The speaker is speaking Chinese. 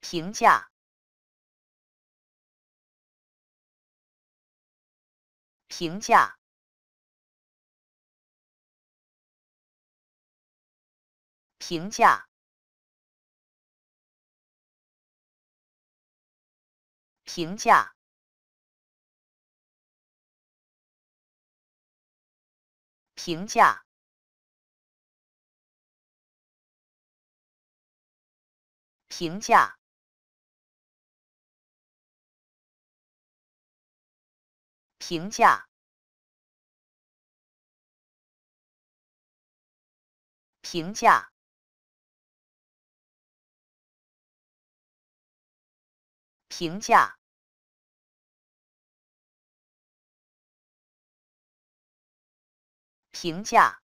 评价，评价，评价，评价，评价，评价。评价，评价，评价，评价。